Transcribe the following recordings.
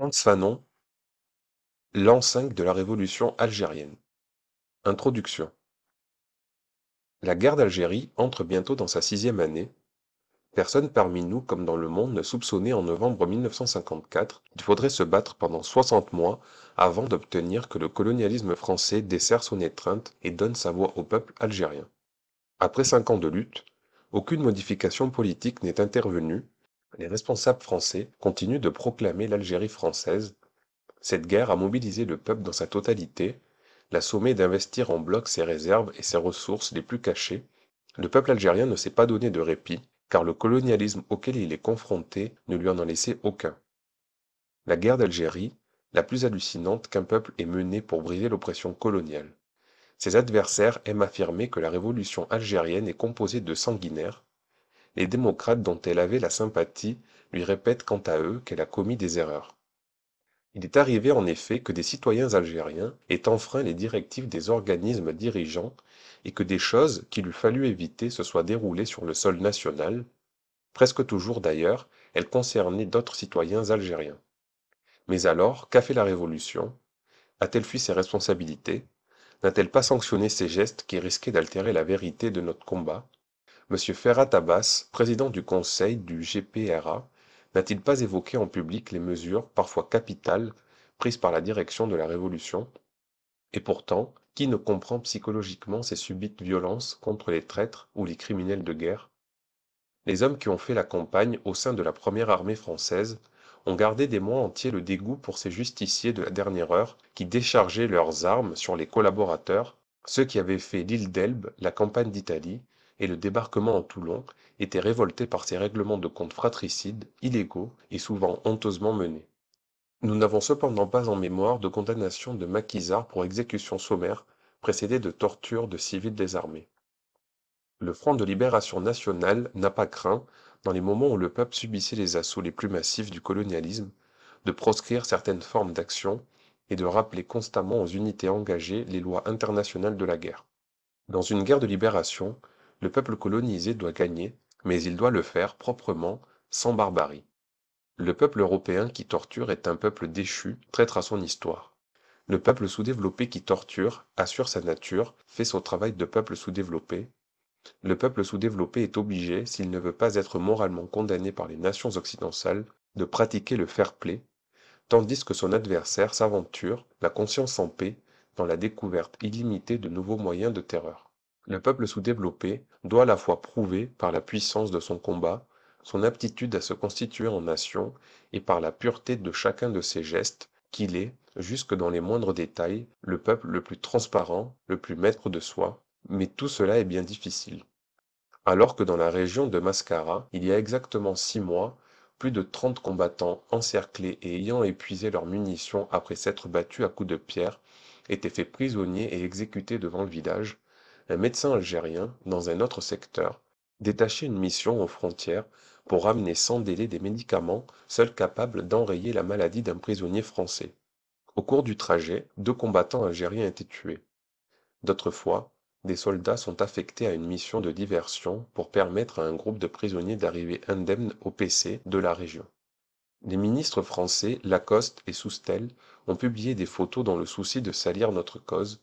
l'an l'enceinte de la révolution algérienne. Introduction. La guerre d'Algérie entre bientôt dans sa sixième année. Personne parmi nous comme dans le monde ne soupçonnait en novembre 1954 qu'il faudrait se battre pendant 60 mois avant d'obtenir que le colonialisme français dessert son étreinte et donne sa voix au peuple algérien. Après cinq ans de lutte, aucune modification politique n'est intervenue les responsables français continuent de proclamer l'Algérie française. Cette guerre a mobilisé le peuple dans sa totalité, l'a sommé d'investir en bloc ses réserves et ses ressources les plus cachées. Le peuple algérien ne s'est pas donné de répit, car le colonialisme auquel il est confronté ne lui en a laissé aucun. La guerre d'Algérie, la plus hallucinante qu'un peuple ait menée pour briser l'oppression coloniale. Ses adversaires aiment affirmer que la révolution algérienne est composée de sanguinaires, les démocrates dont elle avait la sympathie lui répètent quant à eux qu'elle a commis des erreurs il est arrivé en effet que des citoyens algériens aient enfreint les directives des organismes dirigeants et que des choses qu'il eût fallu éviter se soient déroulées sur le sol national presque toujours d'ailleurs elles concernaient d'autres citoyens algériens mais alors qu'a fait la révolution a-t-elle fui ses responsabilités n'a-t-elle pas sanctionné ces gestes qui risquaient d'altérer la vérité de notre combat M Ferrat Abbas, président du conseil du GPRA, n'a-t-il pas évoqué en public les mesures, parfois capitales, prises par la direction de la Révolution Et pourtant, qui ne comprend psychologiquement ces subites violences contre les traîtres ou les criminels de guerre Les hommes qui ont fait la campagne au sein de la première armée française ont gardé des mois entiers le dégoût pour ces justiciers de la dernière heure qui déchargeaient leurs armes sur les collaborateurs, ceux qui avaient fait l'île d'Elbe, la campagne d'Italie, et le débarquement en Toulon, était révolté par ces règlements de comptes fratricides, illégaux et souvent honteusement menés. Nous n'avons cependant pas en mémoire de condamnation de maquisards pour exécution sommaire, précédée de tortures de civils désarmés. Le Front de libération nationale n'a pas craint, dans les moments où le peuple subissait les assauts les plus massifs du colonialisme, de proscrire certaines formes d'action et de rappeler constamment aux unités engagées les lois internationales de la guerre. Dans une guerre de libération, le peuple colonisé doit gagner, mais il doit le faire proprement, sans barbarie. Le peuple européen qui torture est un peuple déchu, traître à son histoire. Le peuple sous-développé qui torture, assure sa nature, fait son travail de peuple sous-développé. Le peuple sous-développé est obligé, s'il ne veut pas être moralement condamné par les nations occidentales, de pratiquer le fair-play, tandis que son adversaire s'aventure, la conscience en paix, dans la découverte illimitée de nouveaux moyens de terreur. Le peuple sous-développé doit à la fois prouver, par la puissance de son combat, son aptitude à se constituer en nation et par la pureté de chacun de ses gestes, qu'il est, jusque dans les moindres détails, le peuple le plus transparent, le plus maître de soi, mais tout cela est bien difficile. Alors que dans la région de Mascara, il y a exactement six mois, plus de trente combattants encerclés et ayant épuisé leurs munitions après s'être battus à coups de pierre étaient faits prisonniers et exécutés devant le village, un médecin algérien dans un autre secteur détachait une mission aux frontières pour ramener sans délai des médicaments seuls capables d'enrayer la maladie d'un prisonnier français au cours du trajet deux combattants algériens étaient tués d'autres fois des soldats sont affectés à une mission de diversion pour permettre à un groupe de prisonniers d'arriver indemnes au pc de la région les ministres français lacoste et soustelle ont publié des photos dans le souci de salir notre cause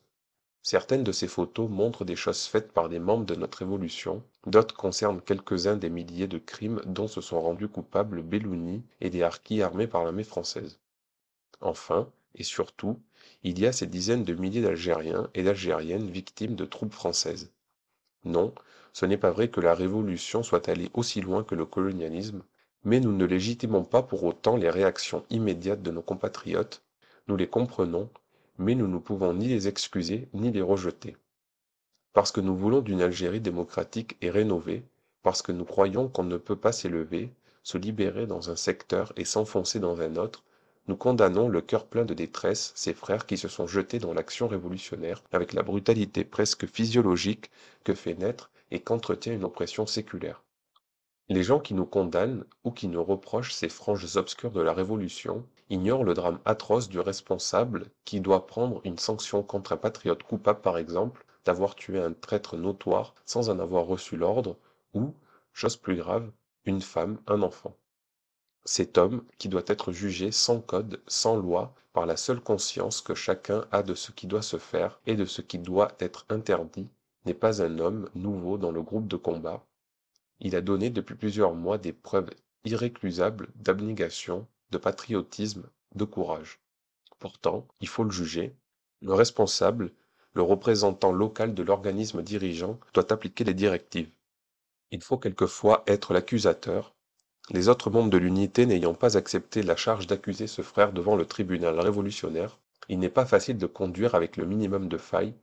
Certaines de ces photos montrent des choses faites par des membres de notre Révolution, d'autres concernent quelques-uns des milliers de crimes dont se sont rendus coupables Bellouni et des harkis armés par l'armée française. Enfin, et surtout, il y a ces dizaines de milliers d'Algériens et d'Algériennes victimes de troupes françaises. Non, ce n'est pas vrai que la Révolution soit allée aussi loin que le colonialisme, mais nous ne légitimons pas pour autant les réactions immédiates de nos compatriotes, nous les comprenons mais nous ne pouvons ni les excuser ni les rejeter. Parce que nous voulons d'une Algérie démocratique et rénovée, parce que nous croyons qu'on ne peut pas s'élever, se libérer dans un secteur et s'enfoncer dans un autre, nous condamnons le cœur plein de détresse ces frères qui se sont jetés dans l'action révolutionnaire avec la brutalité presque physiologique que fait naître et qu'entretient une oppression séculaire. Les gens qui nous condamnent ou qui nous reprochent ces franges obscures de la Révolution ignore le drame atroce du responsable qui doit prendre une sanction contre un patriote coupable par exemple d'avoir tué un traître notoire sans en avoir reçu l'ordre ou chose plus grave une femme un enfant cet homme qui doit être jugé sans code sans loi par la seule conscience que chacun a de ce qui doit se faire et de ce qui doit être interdit n'est pas un homme nouveau dans le groupe de combat il a donné depuis plusieurs mois des preuves irrécusables d'abnégation de patriotisme, de courage. Pourtant, il faut le juger, le responsable, le représentant local de l'organisme dirigeant doit appliquer les directives. Il faut quelquefois être l'accusateur, les autres membres de l'unité n'ayant pas accepté la charge d'accuser ce frère devant le tribunal révolutionnaire, il n'est pas facile de conduire avec le minimum de failles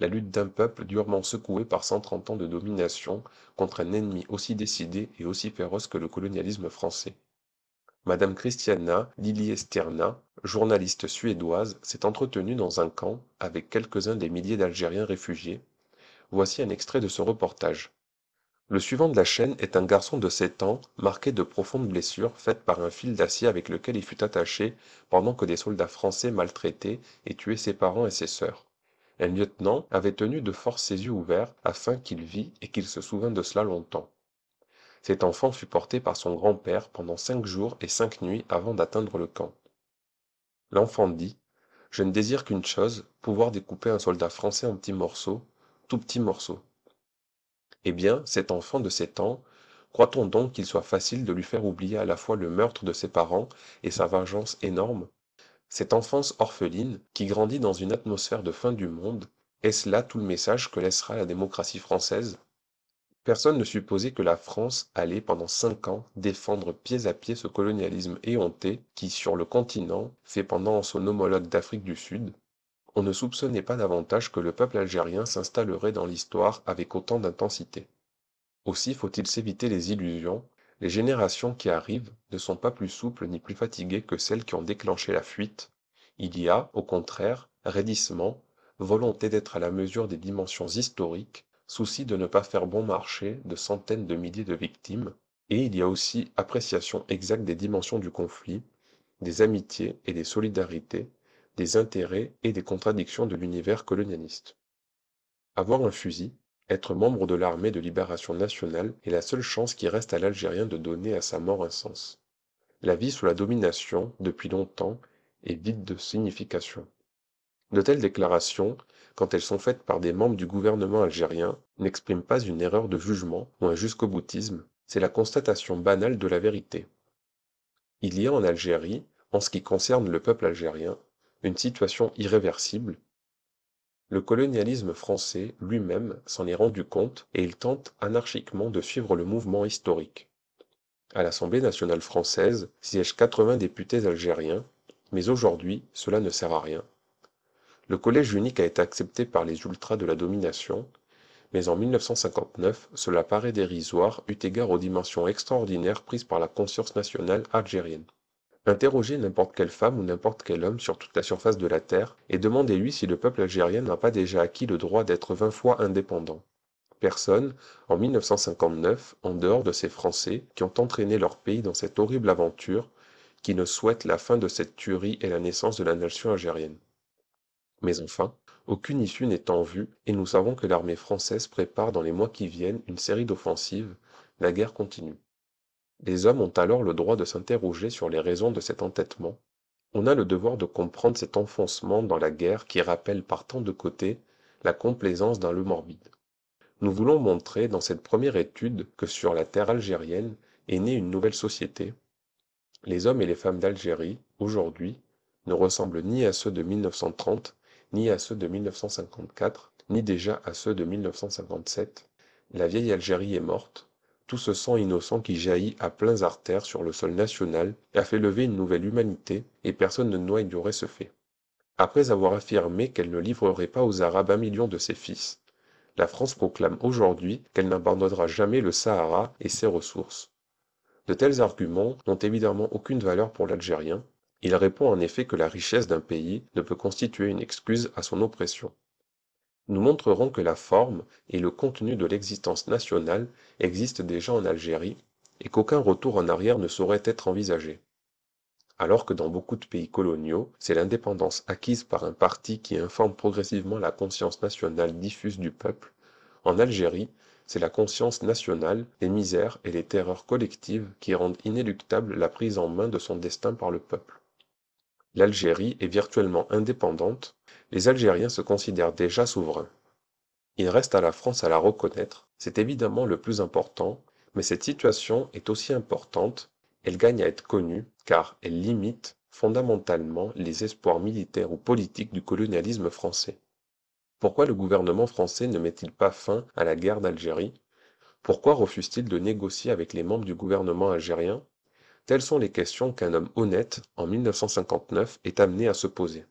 la lutte d'un peuple durement secoué par 130 ans de domination contre un ennemi aussi décidé et aussi féroce que le colonialisme français. Madame Christiana Sterna, journaliste suédoise, s'est entretenue dans un camp avec quelques-uns des milliers d'Algériens réfugiés. Voici un extrait de son reportage. Le suivant de la chaîne est un garçon de 7 ans marqué de profondes blessures faites par un fil d'acier avec lequel il fut attaché pendant que des soldats français maltraitaient et tuaient ses parents et ses sœurs. Un lieutenant avait tenu de force ses yeux ouverts afin qu'il vît et qu'il se souvînt de cela longtemps. Cet enfant fut porté par son grand-père pendant cinq jours et cinq nuits avant d'atteindre le camp. L'enfant dit « Je ne désire qu'une chose, pouvoir découper un soldat français en petits morceaux, tout petits morceaux. » Eh bien, cet enfant de sept ans, croit-on donc qu'il soit facile de lui faire oublier à la fois le meurtre de ses parents et sa vengeance énorme Cette enfance orpheline, qui grandit dans une atmosphère de fin du monde, est-ce là tout le message que laissera la démocratie française Personne ne supposait que la France allait pendant cinq ans défendre pied à pied ce colonialisme éhonté qui, sur le continent, fait pendant son homologue d'Afrique du Sud. On ne soupçonnait pas davantage que le peuple algérien s'installerait dans l'histoire avec autant d'intensité. Aussi faut-il s'éviter les illusions, les générations qui arrivent ne sont pas plus souples ni plus fatiguées que celles qui ont déclenché la fuite. Il y a, au contraire, raidissement, volonté d'être à la mesure des dimensions historiques, souci de ne pas faire bon marché de centaines de milliers de victimes, et il y a aussi appréciation exacte des dimensions du conflit, des amitiés et des solidarités, des intérêts et des contradictions de l'univers colonialiste. Avoir un fusil, être membre de l'armée de libération nationale est la seule chance qui reste à l'Algérien de donner à sa mort un sens. La vie sous la domination, depuis longtemps, est vide de signification. De telles déclarations quand elles sont faites par des membres du gouvernement algérien, n'expriment pas une erreur de jugement ou un jusqu'au-boutisme, c'est la constatation banale de la vérité. Il y a en Algérie, en ce qui concerne le peuple algérien, une situation irréversible. Le colonialisme français lui-même s'en est rendu compte et il tente anarchiquement de suivre le mouvement historique. À l'Assemblée nationale française siègent 80 députés algériens, mais aujourd'hui cela ne sert à rien le collège unique a été accepté par les ultras de la domination, mais en 1959, cela paraît dérisoire eut égard aux dimensions extraordinaires prises par la conscience nationale algérienne. Interrogez n'importe quelle femme ou n'importe quel homme sur toute la surface de la Terre et demandez-lui si le peuple algérien n'a pas déjà acquis le droit d'être vingt fois indépendant. Personne, en 1959, en dehors de ces Français qui ont entraîné leur pays dans cette horrible aventure, qui ne souhaite la fin de cette tuerie et la naissance de la nation algérienne. Mais enfin, aucune issue n'est en vue et nous savons que l'armée française prépare dans les mois qui viennent une série d'offensives, la guerre continue. Les hommes ont alors le droit de s'interroger sur les raisons de cet entêtement, on a le devoir de comprendre cet enfoncement dans la guerre qui rappelle par tant de côtés la complaisance d'un Le Morbide. Nous voulons montrer dans cette première étude que sur la terre algérienne est née une nouvelle société. Les hommes et les femmes d'Algérie, aujourd'hui, ne ressemblent ni à ceux de 1930, ni à ceux de 1954, ni déjà à ceux de 1957. La vieille Algérie est morte, tout ce sang innocent qui jaillit à pleins artères sur le sol national a fait lever une nouvelle humanité, et personne ne doit ignorer ce fait. Après avoir affirmé qu'elle ne livrerait pas aux Arabes un million de ses fils, la France proclame aujourd'hui qu'elle n'abandonnera jamais le Sahara et ses ressources. De tels arguments n'ont évidemment aucune valeur pour l'Algérien, il répond en effet que la richesse d'un pays ne peut constituer une excuse à son oppression. Nous montrerons que la forme et le contenu de l'existence nationale existent déjà en Algérie et qu'aucun retour en arrière ne saurait être envisagé. Alors que dans beaucoup de pays coloniaux, c'est l'indépendance acquise par un parti qui informe progressivement la conscience nationale diffuse du peuple, en Algérie, c'est la conscience nationale, les misères et les terreurs collectives qui rendent inéluctable la prise en main de son destin par le peuple l'Algérie est virtuellement indépendante, les Algériens se considèrent déjà souverains. Il reste à la France à la reconnaître, c'est évidemment le plus important, mais cette situation est aussi importante, elle gagne à être connue, car elle limite fondamentalement les espoirs militaires ou politiques du colonialisme français. Pourquoi le gouvernement français ne met-il pas fin à la guerre d'Algérie Pourquoi refuse-t-il de négocier avec les membres du gouvernement algérien Telles sont les questions qu'un homme honnête, en 1959, est amené à se poser.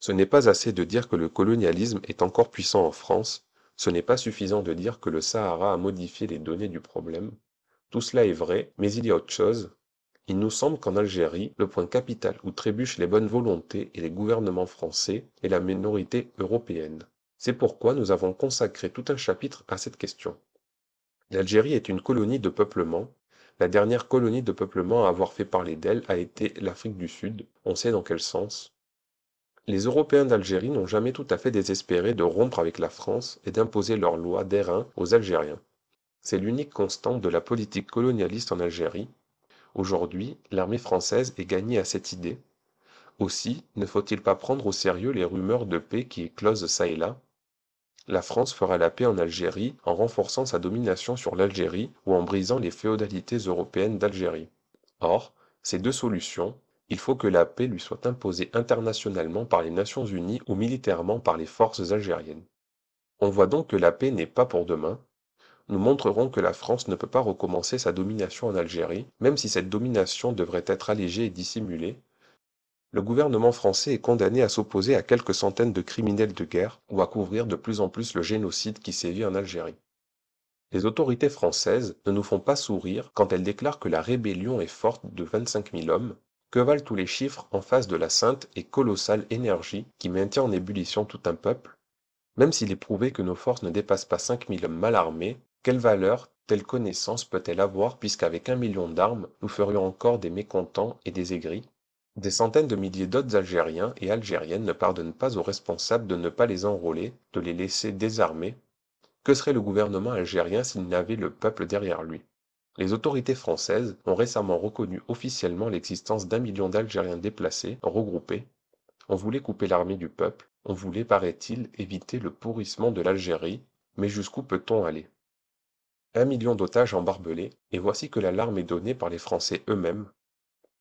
Ce n'est pas assez de dire que le colonialisme est encore puissant en France, ce n'est pas suffisant de dire que le Sahara a modifié les données du problème. Tout cela est vrai, mais il y a autre chose. Il nous semble qu'en Algérie, le point capital où trébuchent les bonnes volontés et les gouvernements français est la minorité européenne. C'est pourquoi nous avons consacré tout un chapitre à cette question. L'Algérie est une colonie de peuplement la dernière colonie de peuplement à avoir fait parler d'elle a été l'Afrique du Sud, on sait dans quel sens. Les Européens d'Algérie n'ont jamais tout à fait désespéré de rompre avec la France et d'imposer leur loi d'airain aux Algériens. C'est l'unique constante de la politique colonialiste en Algérie. Aujourd'hui, l'armée française est gagnée à cette idée. Aussi, ne faut-il pas prendre au sérieux les rumeurs de paix qui éclosent ça et là, la France fera la paix en Algérie en renforçant sa domination sur l'Algérie ou en brisant les féodalités européennes d'Algérie. Or, ces deux solutions, il faut que la paix lui soit imposée internationalement par les Nations Unies ou militairement par les forces algériennes. On voit donc que la paix n'est pas pour demain. Nous montrerons que la France ne peut pas recommencer sa domination en Algérie, même si cette domination devrait être allégée et dissimulée, le gouvernement français est condamné à s'opposer à quelques centaines de criminels de guerre ou à couvrir de plus en plus le génocide qui sévit en Algérie. Les autorités françaises ne nous font pas sourire quand elles déclarent que la rébellion est forte de 25 000 hommes. Que valent tous les chiffres en face de la sainte et colossale énergie qui maintient en ébullition tout un peuple Même s'il est prouvé que nos forces ne dépassent pas 5 000 hommes mal armés, quelle valeur telle connaissance peut-elle avoir puisqu'avec un million d'armes, nous ferions encore des mécontents et des aigris des centaines de milliers d'autres Algériens et Algériennes ne pardonnent pas aux responsables de ne pas les enrôler, de les laisser désarmés. Que serait le gouvernement algérien s'il n'avait le peuple derrière lui Les autorités françaises ont récemment reconnu officiellement l'existence d'un million d'Algériens déplacés, regroupés. On voulait couper l'armée du peuple, on voulait, paraît-il, éviter le pourrissement de l'Algérie, mais jusqu'où peut-on aller Un million d'otages embarbelés, et voici que l'alarme est donnée par les Français eux-mêmes,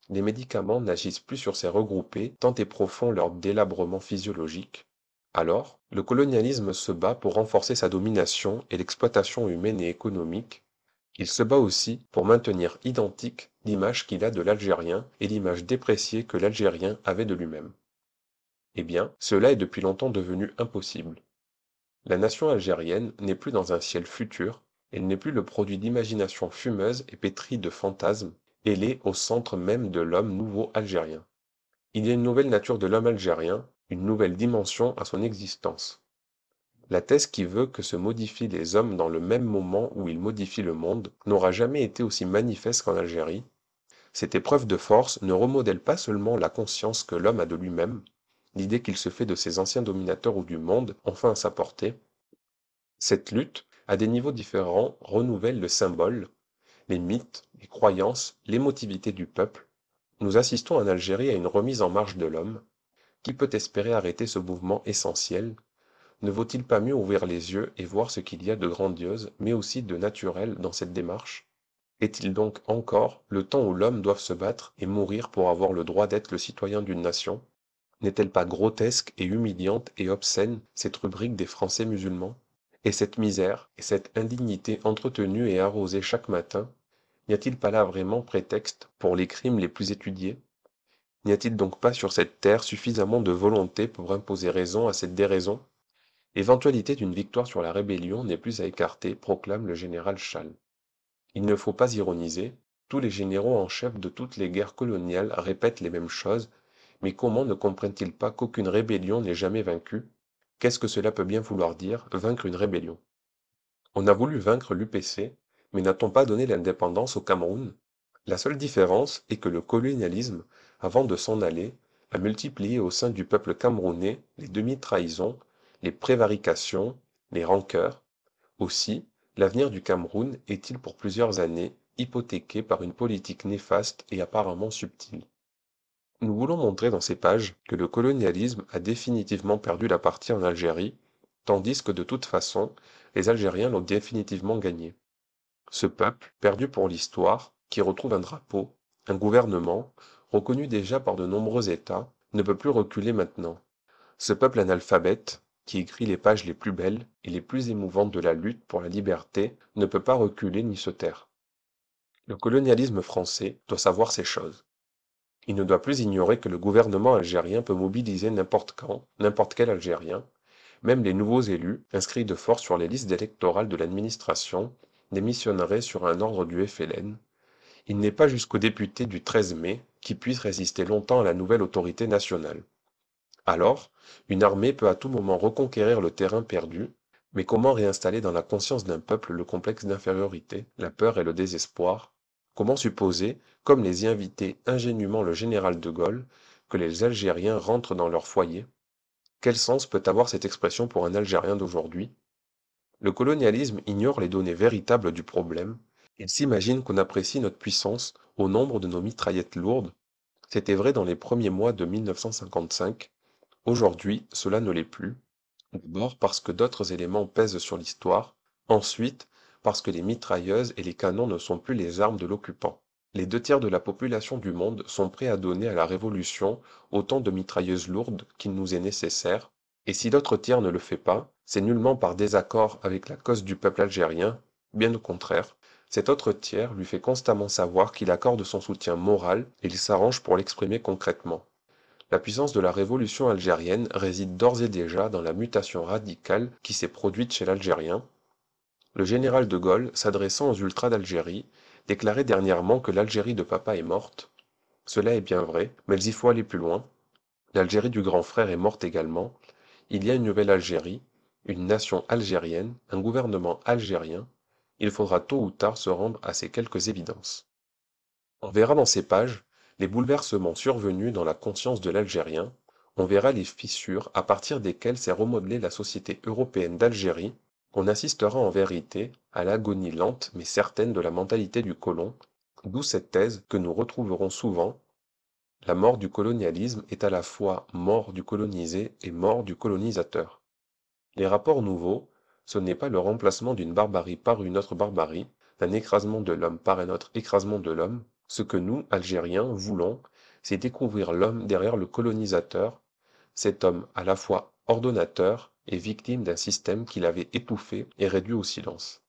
les médicaments n'agissent plus sur ces regroupés tant est profond leur délabrement physiologique alors le colonialisme se bat pour renforcer sa domination et l'exploitation humaine et économique il se bat aussi pour maintenir identique l'image qu'il a de l'algérien et l'image dépréciée que l'algérien avait de lui-même eh bien cela est depuis longtemps devenu impossible la nation algérienne n'est plus dans un ciel futur elle n'est plus le produit d'imaginations fumeuses et pétrie de fantasmes elle est au centre même de l'homme nouveau algérien. Il y a une nouvelle nature de l'homme algérien, une nouvelle dimension à son existence. La thèse qui veut que se modifient les hommes dans le même moment où ils modifient le monde n'aura jamais été aussi manifeste qu'en Algérie. Cette épreuve de force ne remodèle pas seulement la conscience que l'homme a de lui-même, l'idée qu'il se fait de ses anciens dominateurs ou du monde, enfin à sa portée. Cette lutte, à des niveaux différents, renouvelle le symbole, les mythes, les croyances, l'émotivité du peuple, nous assistons en Algérie à une remise en marche de l'homme. Qui peut espérer arrêter ce mouvement essentiel Ne vaut-il pas mieux ouvrir les yeux et voir ce qu'il y a de grandiose, mais aussi de naturel dans cette démarche Est-il donc encore le temps où l'homme doit se battre et mourir pour avoir le droit d'être le citoyen d'une nation N'est-elle pas grotesque et humiliante et obscène cette rubrique des Français musulmans Et cette misère et cette indignité entretenue et arrosée chaque matin n'y a-t-il pas là vraiment prétexte pour les crimes les plus étudiés n'y a-t-il donc pas sur cette terre suffisamment de volonté pour imposer raison à cette déraison l'éventualité d'une victoire sur la rébellion n'est plus à écarter proclame le général Schall. il ne faut pas ironiser tous les généraux en chef de toutes les guerres coloniales répètent les mêmes choses mais comment ne comprennent-ils pas qu'aucune rébellion n'est jamais vaincue Qu'est-ce que cela peut bien vouloir dire, vaincre une rébellion On a voulu vaincre l'UPC mais n'a-t-on pas donné l'indépendance au Cameroun La seule différence est que le colonialisme, avant de s'en aller, a multiplié au sein du peuple camerounais les demi-trahisons, les prévarications, les rancœurs. Aussi, l'avenir du Cameroun est-il pour plusieurs années hypothéqué par une politique néfaste et apparemment subtile. Nous voulons montrer dans ces pages que le colonialisme a définitivement perdu la partie en Algérie, tandis que de toute façon, les Algériens l'ont définitivement gagné ce peuple perdu pour l'histoire qui retrouve un drapeau un gouvernement reconnu déjà par de nombreux états ne peut plus reculer maintenant ce peuple analphabète qui écrit les pages les plus belles et les plus émouvantes de la lutte pour la liberté ne peut pas reculer ni se taire le colonialisme français doit savoir ces choses il ne doit plus ignorer que le gouvernement algérien peut mobiliser n'importe quand n'importe quel algérien même les nouveaux élus inscrits de force sur les listes électorales de l'administration démissionnerait sur un ordre du FLN, il n'est pas jusqu'au député du 13 mai qui puisse résister longtemps à la nouvelle autorité nationale. Alors, une armée peut à tout moment reconquérir le terrain perdu, mais comment réinstaller dans la conscience d'un peuple le complexe d'infériorité, la peur et le désespoir Comment supposer, comme les y invitait ingénument le général de Gaulle, que les Algériens rentrent dans leur foyer Quel sens peut avoir cette expression pour un Algérien d'aujourd'hui le colonialisme ignore les données véritables du problème, il s'imagine qu'on apprécie notre puissance au nombre de nos mitraillettes lourdes. C'était vrai dans les premiers mois de 1955. Aujourd'hui, cela ne l'est plus. D'abord parce que d'autres éléments pèsent sur l'histoire. Ensuite, parce que les mitrailleuses et les canons ne sont plus les armes de l'occupant. Les deux tiers de la population du monde sont prêts à donner à la Révolution autant de mitrailleuses lourdes qu'il nous est nécessaire, et si l'autre tiers ne le fait pas, c'est nullement par désaccord avec la cause du peuple algérien, bien au contraire. Cet autre tiers lui fait constamment savoir qu'il accorde son soutien moral et il s'arrange pour l'exprimer concrètement. La puissance de la révolution algérienne réside d'ores et déjà dans la mutation radicale qui s'est produite chez l'Algérien. Le général de Gaulle, s'adressant aux ultras d'Algérie, déclarait dernièrement que l'Algérie de papa est morte. Cela est bien vrai, mais il faut aller plus loin. L'Algérie du grand frère est morte également. Il y a une nouvelle Algérie, une nation algérienne, un gouvernement algérien, il faudra tôt ou tard se rendre à ces quelques évidences. On verra dans ces pages les bouleversements survenus dans la conscience de l'Algérien, on verra les fissures à partir desquelles s'est remodelée la société européenne d'Algérie, on assistera en vérité à l'agonie lente mais certaine de la mentalité du colon, d'où cette thèse que nous retrouverons souvent la mort du colonialisme est à la fois mort du colonisé et mort du colonisateur les rapports nouveaux ce n'est pas le remplacement d'une barbarie par une autre barbarie d'un écrasement de l'homme par un autre écrasement de l'homme ce que nous Algériens, voulons c'est découvrir l'homme derrière le colonisateur cet homme à la fois ordonnateur et victime d'un système qui l'avait étouffé et réduit au silence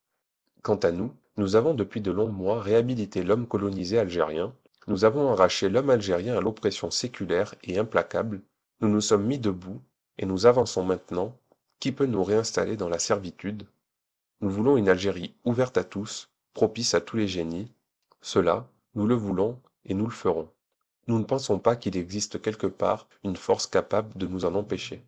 quant à nous nous avons depuis de longs mois réhabilité l'homme colonisé algérien nous avons arraché l'homme algérien à l'oppression séculaire et implacable nous nous sommes mis debout et nous avançons maintenant qui peut nous réinstaller dans la servitude nous voulons une algérie ouverte à tous propice à tous les génies cela nous le voulons et nous le ferons nous ne pensons pas qu'il existe quelque part une force capable de nous en empêcher